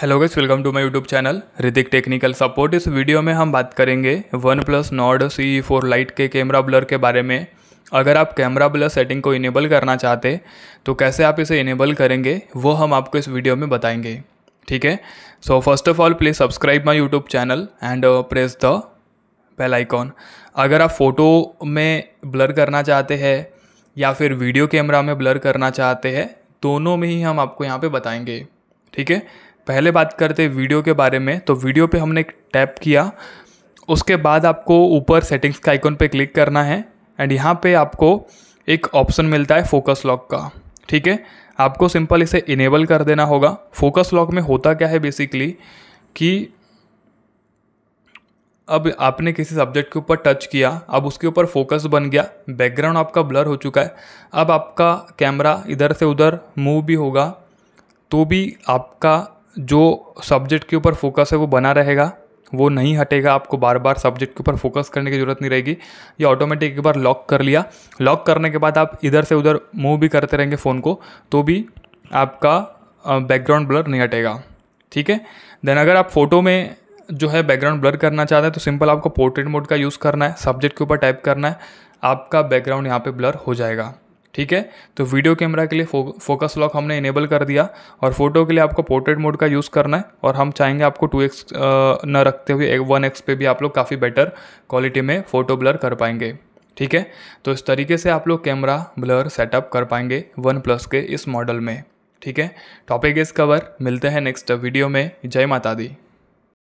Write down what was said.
hello guys welcome to my YouTube channel Ritik technical support इस वीडियो में हम बात करेंगे OnePlus Nord C four Lite के कैमरा ब्लर के बारे में अगर आप कैमरा ब्लर सेटिंग को इनेबल करना चाहते तो कैसे आप इसे इनेबल करेंगे वो हम आपको इस वीडियो में बताएंगे ठीक है so first of all please subscribe my YouTube channel and press the bell icon अगर आप फ़ोटो में ब्लर करना चाहते हैं या फिर वीडियो कैमरा में ब्लर करना चाहते हैं दोनों में ही हम आपको यहाँ पर बताएँगे ठीक है पहले बात करते वीडियो के बारे में तो वीडियो पे हमने टैप किया उसके बाद आपको ऊपर सेटिंग्स का आइकन पे क्लिक करना है एंड यहाँ पे आपको एक ऑप्शन मिलता है फोकस लॉक का ठीक है आपको सिंपल इसे इनेबल कर देना होगा फोकस लॉक में होता क्या है बेसिकली कि अब आपने किसी सब्जेक्ट के ऊपर टच किया अब उसके ऊपर फोकस बन गया बैकग्राउंड आपका ब्लर हो चुका है अब आपका कैमरा इधर से उधर मूव भी होगा तो भी आपका जो सब्जेक्ट के ऊपर फोकस है वो बना रहेगा वो नहीं हटेगा आपको बार बार सब्जेक्ट के ऊपर फोकस करने की ज़रूरत नहीं रहेगी ये ऑटोमेटिक एक बार लॉक कर लिया लॉक करने के बाद आप इधर से उधर मूव भी करते रहेंगे फ़ोन को तो भी आपका बैकग्राउंड ब्लर नहीं हटेगा ठीक है देन अगर आप फोटो में जो है बैकग्राउंड ब्लर करना चाहते हैं तो सिंपल आपको पोर्ट्रेट मोड का यूज़ करना है सब्जेक्ट के ऊपर टाइप करना है आपका बैकग्राउंड यहाँ पे ब्लर हो जाएगा ठीक है तो वीडियो कैमरा के लिए फो, फोकस लॉक हमने इनेबल कर दिया और फोटो के लिए आपको पोर्ट्रेट मोड का यूज़ करना है और हम चाहेंगे आपको टू एक्स न रखते हुए वन एक्स पे भी आप लोग काफ़ी बेटर क्वालिटी में फ़ोटो ब्लर कर पाएंगे ठीक है तो इस तरीके से आप लोग कैमरा ब्लर सेटअप कर पाएंगे वन प्लस के इस मॉडल में ठीक है टॉपिक इज कवर मिलते हैं नेक्स्ट वीडियो में जय माता दी